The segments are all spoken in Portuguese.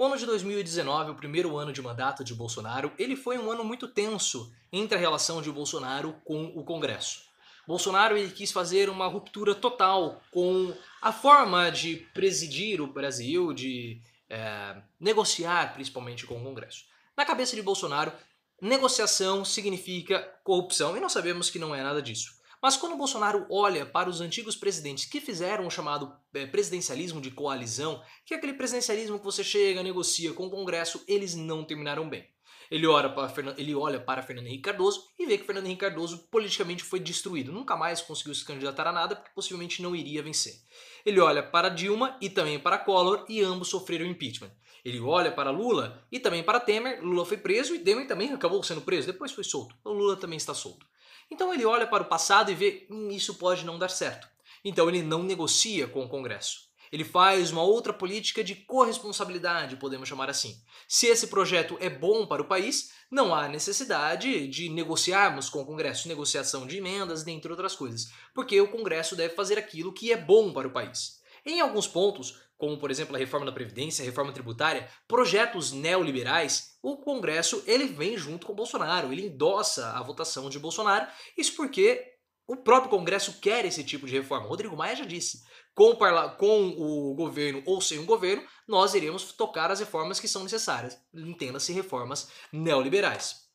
O ano de 2019, o primeiro ano de mandato de Bolsonaro, ele foi um ano muito tenso entre a relação de Bolsonaro com o Congresso. Bolsonaro ele quis fazer uma ruptura total com a forma de presidir o Brasil, de é, negociar principalmente com o Congresso. Na cabeça de Bolsonaro, negociação significa corrupção e nós sabemos que não é nada disso. Mas quando Bolsonaro olha para os antigos presidentes que fizeram o chamado é, presidencialismo de coalizão, que é aquele presidencialismo que você chega, negocia com o Congresso, eles não terminaram bem. Ele olha, para ele olha para Fernando Henrique Cardoso e vê que Fernando Henrique Cardoso politicamente foi destruído. Nunca mais conseguiu se candidatar a nada porque possivelmente não iria vencer. Ele olha para Dilma e também para Collor e ambos sofreram impeachment. Ele olha para Lula e também para Temer. Lula foi preso e Temer também acabou sendo preso. Depois foi solto. O Lula também está solto. Então ele olha para o passado e vê, hum, isso pode não dar certo. Então ele não negocia com o Congresso. Ele faz uma outra política de corresponsabilidade, podemos chamar assim. Se esse projeto é bom para o país, não há necessidade de negociarmos com o Congresso, negociação de emendas, dentre outras coisas, porque o Congresso deve fazer aquilo que é bom para o país. Em alguns pontos, como por exemplo a reforma da Previdência, a reforma tributária, projetos neoliberais, o Congresso ele vem junto com Bolsonaro, ele endossa a votação de Bolsonaro, isso porque o próprio Congresso quer esse tipo de reforma. Rodrigo Maia já disse: com, com o governo ou sem o governo, nós iremos tocar as reformas que são necessárias. Entenda-se reformas neoliberais.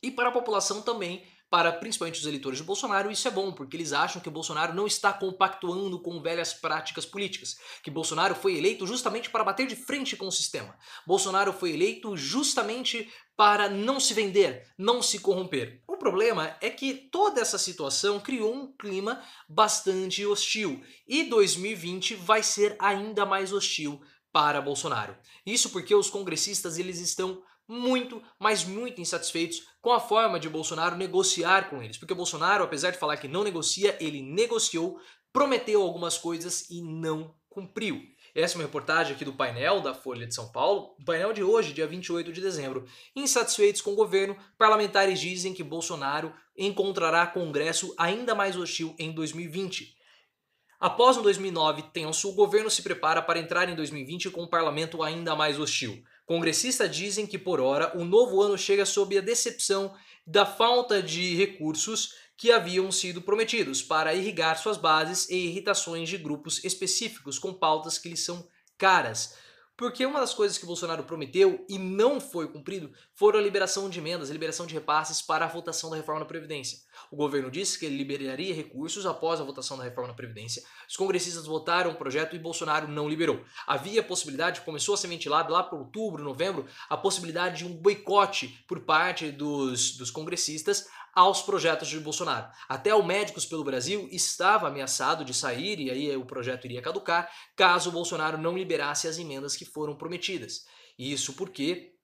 E para a população também para principalmente os eleitores de Bolsonaro, isso é bom, porque eles acham que o Bolsonaro não está compactuando com velhas práticas políticas, que Bolsonaro foi eleito justamente para bater de frente com o sistema. Bolsonaro foi eleito justamente para não se vender, não se corromper. O problema é que toda essa situação criou um clima bastante hostil e 2020 vai ser ainda mais hostil para Bolsonaro. Isso porque os congressistas eles estão muito, mas muito insatisfeitos com a forma de Bolsonaro negociar com eles. Porque Bolsonaro, apesar de falar que não negocia, ele negociou, prometeu algumas coisas e não cumpriu. Essa é uma reportagem aqui do painel da Folha de São Paulo, painel de hoje, dia 28 de dezembro. Insatisfeitos com o governo, parlamentares dizem que Bolsonaro encontrará Congresso ainda mais hostil em 2020. Após um 2009 tenso, o governo se prepara para entrar em 2020 com um parlamento ainda mais hostil. Congressistas dizem que, por hora, o novo ano chega sob a decepção da falta de recursos que haviam sido prometidos para irrigar suas bases e irritações de grupos específicos com pautas que lhes são caras. Porque uma das coisas que Bolsonaro prometeu e não foi cumprido foram a liberação de emendas, a liberação de repasses para a votação da reforma da Previdência. O governo disse que ele liberaria recursos após a votação da reforma da Previdência. Os congressistas votaram o projeto e Bolsonaro não liberou. Havia a possibilidade, começou a ser ventilado lá para outubro, novembro, a possibilidade de um boicote por parte dos, dos congressistas aos projetos de Bolsonaro. Até o Médicos pelo Brasil estava ameaçado de sair e aí o projeto iria caducar caso Bolsonaro não liberasse as emendas que foram prometidas. Isso porque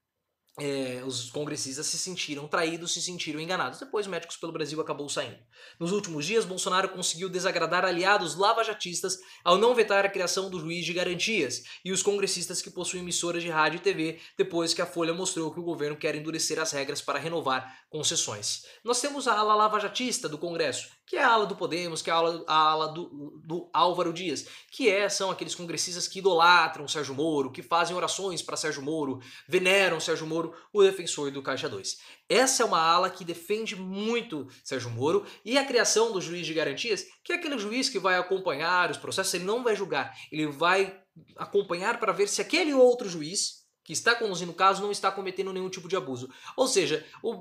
é, os congressistas se sentiram traídos, se sentiram enganados. Depois, Médicos pelo Brasil acabou saindo. Nos últimos dias, Bolsonaro conseguiu desagradar aliados lavajatistas ao não vetar a criação do juiz de garantias e os congressistas que possuem emissoras de rádio e TV depois que a Folha mostrou que o governo quer endurecer as regras para renovar concessões. Nós temos a ala lavajatista do Congresso, que é a ala do Podemos, que é a ala, a ala do, do, Álvaro Dias, que é, são aqueles congressistas que idolatram Sérgio Moro, que fazem orações para Sérgio Moro, veneram Sérgio Moro Moro, o defensor do Caixa 2. Essa é uma ala que defende muito Sérgio Moro e a criação do juiz de garantias, que é aquele juiz que vai acompanhar os processos, ele não vai julgar, ele vai acompanhar para ver se aquele outro juiz que está conduzindo o caso não está cometendo nenhum tipo de abuso. Ou seja, o,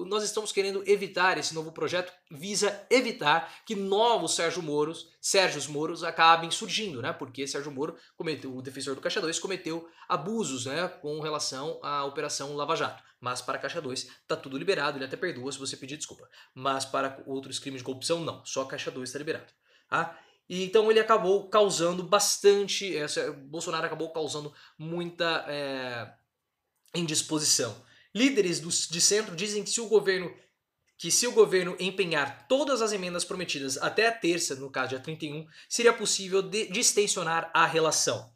o, nós estamos querendo evitar esse novo projeto, visa evitar que novos Sérgio Moros, Sérgios Moros acabem surgindo, né? Porque Sérgio Moro cometeu, o defensor do Caixa 2 cometeu abusos, né, com relação à operação Lava Jato. Mas para Caixa 2 tá tudo liberado, ele até perdoa se você pedir desculpa. Mas para outros crimes de corrupção não, só Caixa 2 está liberado, tá? E então ele acabou causando bastante. Essa, Bolsonaro acabou causando muita é, indisposição. Líderes do, de centro dizem que se o governo que se o governo empenhar todas as emendas prometidas até a terça, no caso dia 31, seria possível de, distensionar a relação.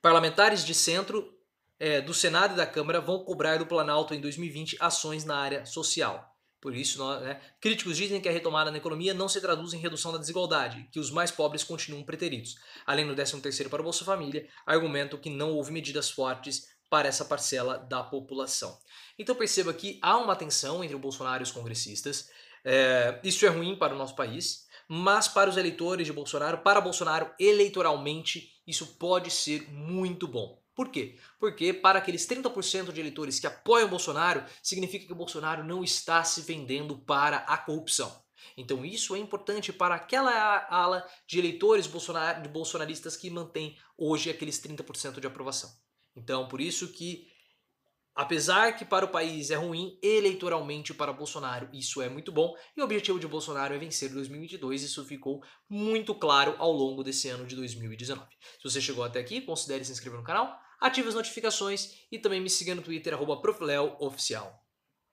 Parlamentares de centro é, do Senado e da Câmara vão cobrar do Planalto em 2020 ações na área social. Por isso, nós, né? críticos dizem que a retomada na economia não se traduz em redução da desigualdade, que os mais pobres continuam preteridos. Além do 13º para o Bolsa Família, argumentam que não houve medidas fortes para essa parcela da população. Então perceba que há uma tensão entre o Bolsonaro e os congressistas. É, isso é ruim para o nosso país, mas para os eleitores de Bolsonaro, para Bolsonaro eleitoralmente, isso pode ser muito bom. Por quê? Porque para aqueles 30% de eleitores que apoiam Bolsonaro, significa que o Bolsonaro não está se vendendo para a corrupção. Então isso é importante para aquela ala de eleitores bolsonaristas que mantém hoje aqueles 30% de aprovação. Então por isso que, apesar que para o país é ruim, eleitoralmente para Bolsonaro isso é muito bom e o objetivo de Bolsonaro é vencer 2022, isso ficou muito claro ao longo desse ano de 2019. Se você chegou até aqui, considere se inscrever no canal, ative as notificações e também me siga no Twitter, arroba Oficial.